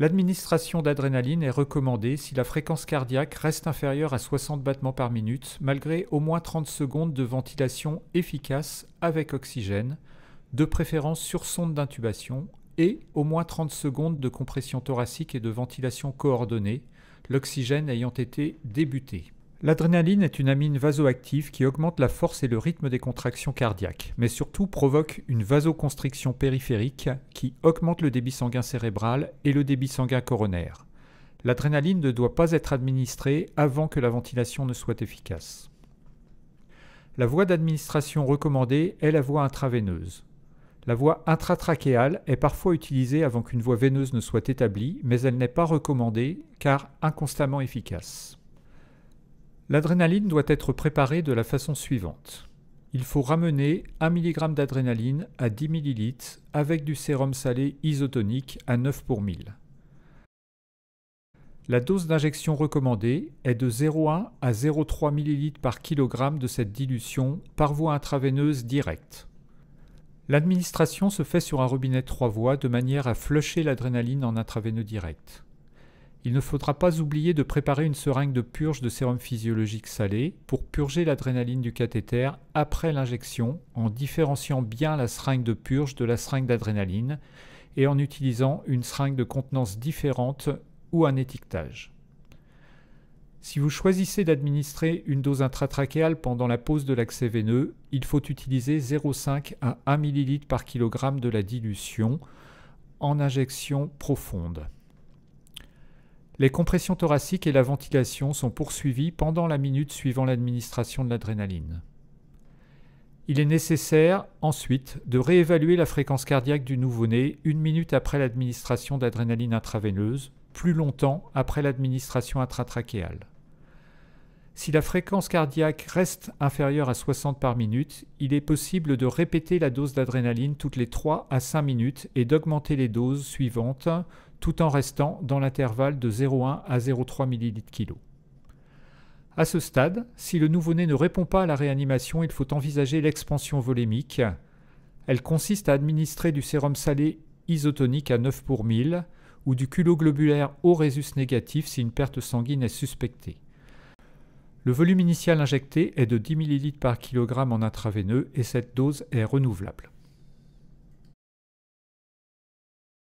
L'administration d'adrénaline est recommandée si la fréquence cardiaque reste inférieure à 60 battements par minute, malgré au moins 30 secondes de ventilation efficace avec oxygène, de préférence sur sonde d'intubation, et au moins 30 secondes de compression thoracique et de ventilation coordonnée, l'oxygène ayant été débuté. L'adrénaline est une amine vasoactive qui augmente la force et le rythme des contractions cardiaques, mais surtout provoque une vasoconstriction périphérique qui augmente le débit sanguin cérébral et le débit sanguin coronaire. L'adrénaline ne doit pas être administrée avant que la ventilation ne soit efficace. La voie d'administration recommandée est la voie intraveineuse. La voie intratrachéale est parfois utilisée avant qu'une voie veineuse ne soit établie, mais elle n'est pas recommandée car inconstamment efficace. L'adrénaline doit être préparée de la façon suivante. Il faut ramener 1 mg d'adrénaline à 10 ml avec du sérum salé isotonique à 9 pour 1000. La dose d'injection recommandée est de 0,1 à 0,3 ml par kg de cette dilution par voie intraveineuse directe. L'administration se fait sur un robinet trois voies de manière à flusher l'adrénaline en intraveineux direct. Il ne faudra pas oublier de préparer une seringue de purge de sérum physiologique salé pour purger l'adrénaline du cathéter après l'injection en différenciant bien la seringue de purge de la seringue d'adrénaline et en utilisant une seringue de contenance différente ou un étiquetage. Si vous choisissez d'administrer une dose intratrachéale pendant la pause de l'accès veineux, il faut utiliser 0,5 à 1 ml par kg de la dilution en injection profonde. Les compressions thoraciques et la ventilation sont poursuivies pendant la minute suivant l'administration de l'adrénaline. Il est nécessaire ensuite de réévaluer la fréquence cardiaque du nouveau-né une minute après l'administration d'adrénaline intraveineuse, plus longtemps après l'administration intratrachéale. Si la fréquence cardiaque reste inférieure à 60 par minute, il est possible de répéter la dose d'adrénaline toutes les 3 à 5 minutes et d'augmenter les doses suivantes tout en restant dans l'intervalle de 0,1 à 0,3 ml kg. À ce stade, si le nouveau-né ne répond pas à la réanimation, il faut envisager l'expansion volémique. Elle consiste à administrer du sérum salé isotonique à 9 pour 1000 ou du globulaire au résus négatif si une perte sanguine est suspectée. Le volume initial injecté est de 10 ml par kg en intraveineux et cette dose est renouvelable.